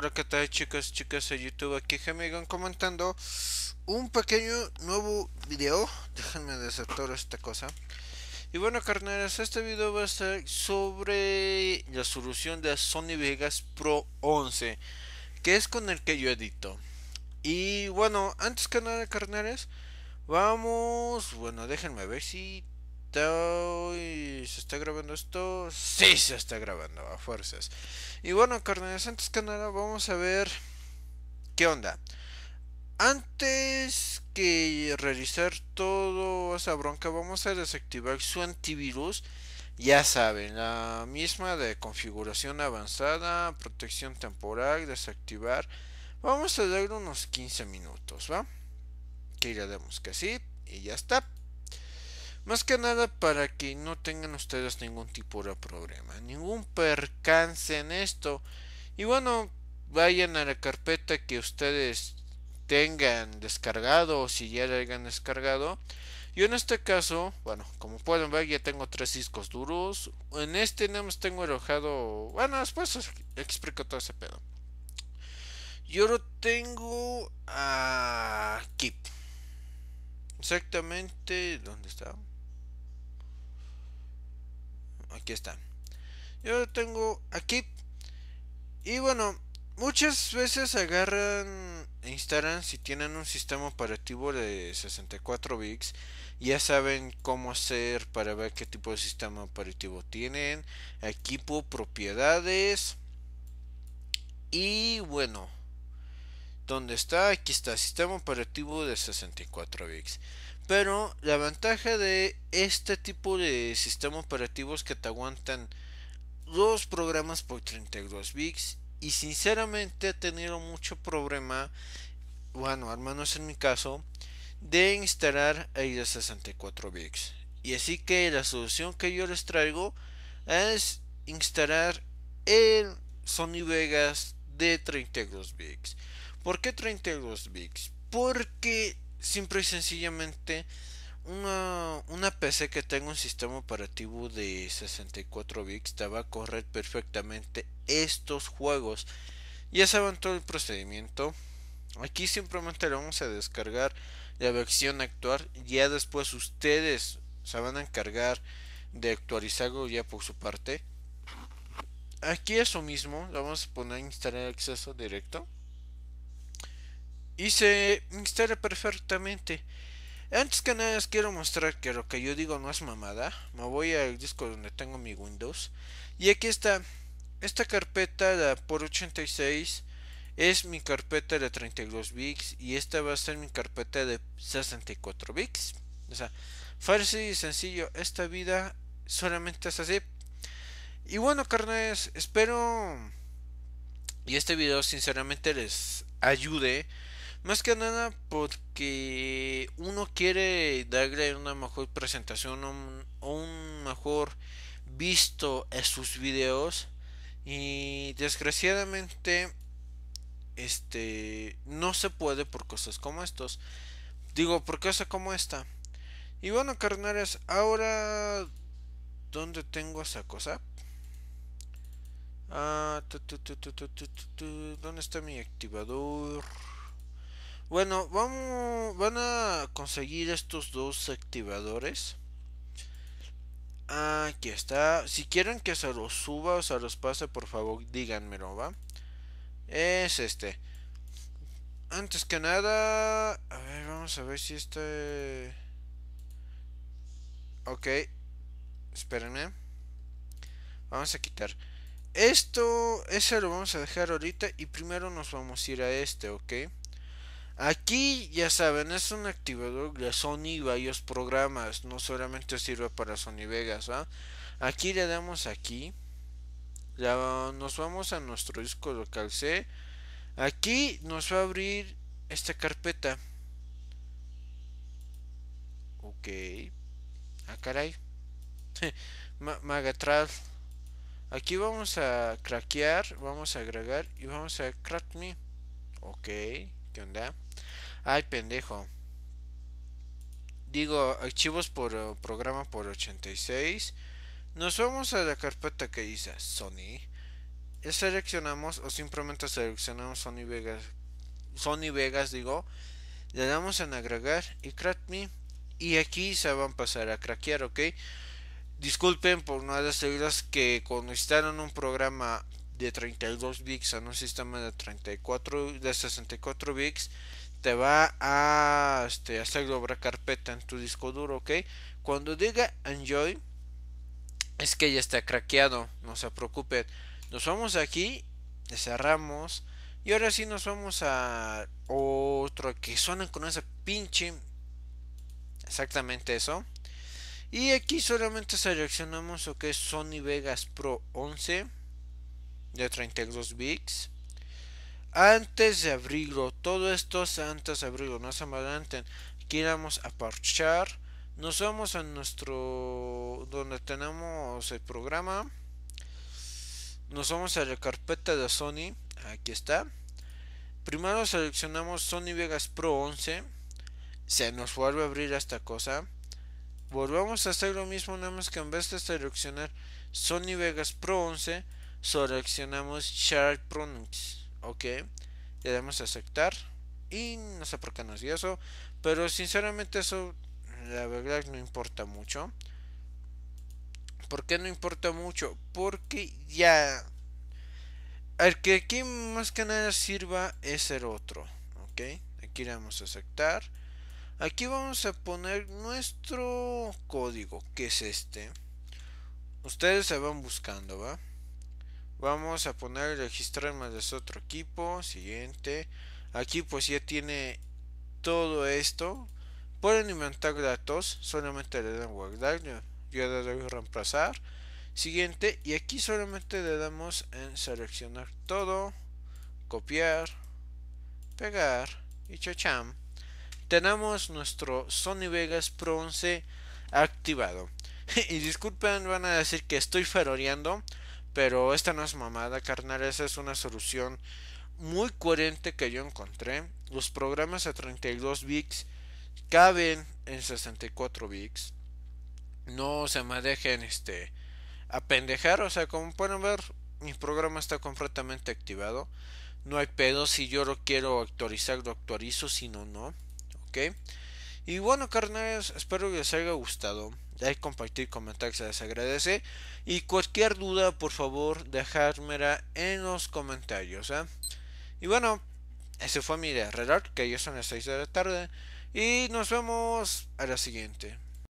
Hola, ¿qué tal chicos, chicas de YouTube? Aquí iban comentando un pequeño nuevo video. Déjenme desatar esta cosa. Y bueno, Carnales este video va a ser sobre la solución de Sony Vegas Pro 11, que es con el que yo edito. Y bueno, antes que nada, Carnales vamos... Bueno, déjenme ver si y ¿Se está grabando esto? Sí, se está grabando, a fuerzas. Y bueno, carnes, antes que nada vamos a ver qué onda. Antes que realizar todo esa bronca, vamos a desactivar su antivirus. Ya saben, la misma de configuración avanzada, protección temporal, desactivar. Vamos a darle unos 15 minutos, ¿va? Que demos que sí y ya está. Más que nada para que no tengan ustedes ningún tipo de problema, ningún percance en esto. Y bueno, vayan a la carpeta que ustedes tengan descargado o si ya la hayan descargado. Yo en este caso, bueno, como pueden ver ya tengo tres discos duros. En este nada más tengo alojado... Bueno, después explico todo ese pedo. Yo lo tengo aquí. Exactamente, ¿dónde está? aquí está. Yo tengo aquí. Y bueno, muchas veces agarran e instalan si tienen un sistema operativo de 64 bits ya saben cómo hacer para ver qué tipo de sistema operativo tienen equipo propiedades y bueno dónde está aquí está sistema operativo de 64 bits pero la ventaja de este tipo de sistema operativo es que te aguantan dos programas por 32 bits. Y sinceramente he tenido mucho problema, bueno, al menos en mi caso, de instalar el 64 bits. Y así que la solución que yo les traigo es instalar el Sony Vegas de 32 bits. ¿Por qué 32 bits? Porque simple y sencillamente una, PC que tenga un sistema operativo de 64 bits te va a correr perfectamente estos juegos. Ya saben todo el procedimiento. Aquí simplemente le vamos a descargar la versión actual. Ya después ustedes se van a encargar de actualizarlo ya por su parte. Aquí eso mismo, vamos a poner instalar acceso directo. Y se instala perfectamente. Antes que nada, les quiero mostrar que lo que yo digo no es mamada. Me voy al disco donde tengo mi Windows. Y aquí está. Esta carpeta, de por 86, es mi carpeta de 32 bits. Y esta va a ser mi carpeta de 64 bits. O sea, fácil y sencillo. Esta vida solamente es así. Y bueno, carnes, espero. Y este video, sinceramente, les ayude. Más que nada porque uno quiere darle una mejor presentación o un, mejor visto a sus videos y desgraciadamente este no se puede por cosas como estos. Digo, por cosas como esta. Y bueno, carnales, ahora ¿dónde tengo esa cosa? Ah, ¿dónde está mi activador? Bueno, vamos, van a conseguir estos dos activadores. Aquí está. Si quieren que se los suba o se los pase, por favor, díganmelo, ¿va? Es este. Antes que nada, a ver, vamos a ver si este... Ok, espérenme. Vamos a quitar. Esto, ese lo vamos a dejar ahorita y primero nos vamos a ir a este, ¿ok? Aquí ya saben, es un activador de Sony y varios programas, no solamente sirve para Sony Vegas. ¿ah? Aquí le damos aquí, nos vamos a nuestro disco local C, aquí nos va a abrir esta carpeta. Ok, ah caray, Magatral. Aquí vamos a craquear, vamos a agregar y vamos a crack me. Ok. Ay, pendejo. Digo, archivos por eh, programa por 86. Nos vamos a la carpeta que dice Sony. Seleccionamos o simplemente seleccionamos Sony Vegas. Sony Vegas, digo. Le damos en agregar y crack me. Y aquí se van a pasar a craquear, ¿ok? Disculpen por no las seguidas que cuando instalan un programa de 32 bits a un sistema de 34 de 64 bits te va a este, hacer doble carpeta en tu disco duro ok cuando diga enjoy es que ya está craqueado no se preocupe nos vamos aquí le cerramos y ahora sí nos vamos a otro que suena con esa pinche exactamente eso y aquí solamente seleccionamos lo que es Sony Vegas Pro 11 de 32 bits. Antes de abrirlo, todo esto antes de abrirlo, no se adelanten Aquí vamos a parchar. Nos vamos a nuestro donde tenemos el programa. Nos vamos a la carpeta de Sony. Aquí está. Primero seleccionamos Sony Vegas Pro 11. Se nos vuelve a abrir esta cosa. Volvemos a hacer lo mismo, nada más que en vez de seleccionar Sony Vegas Pro 11 seleccionamos Share Pronouns, ok, le damos a aceptar y no sé por qué nos dio eso, pero sinceramente eso la verdad no importa mucho. ¿Por qué no importa mucho? Porque ya el que aquí más que nada sirva es el otro, ok, aquí le damos a aceptar. Aquí vamos a poner nuestro código, que es este. Ustedes se van buscando, ¿va? Vamos a poner registrar más de otro equipo. Siguiente. Aquí pues ya tiene todo esto. Pueden inventar datos. Solamente le dan guardar. Yo, le doy reemplazar. Siguiente. Y aquí solamente le damos en seleccionar todo. Copiar. Pegar. Y chacham. Tenemos nuestro Sony Vegas Pro 11 activado. y disculpen, van a decir que estoy faroleando. Pero esta no es mamada, carnal, esa es una solución muy coherente que yo encontré. Los programas a 32 bits caben en 64 bits. No se me dejen este apendejar, o sea, como pueden ver, mi programa está completamente activado. No hay pedo si yo lo quiero actualizar, lo actualizo, si no no, ¿ok? Y bueno, carnales, espero que les haya gustado like, compartir, comentar, se les agradece. Y cualquier duda, por favor, dejármela en los comentarios. ¿ah? Y bueno, ese fue mi idea, que ya son las 6 de la tarde. Y nos vemos a la siguiente.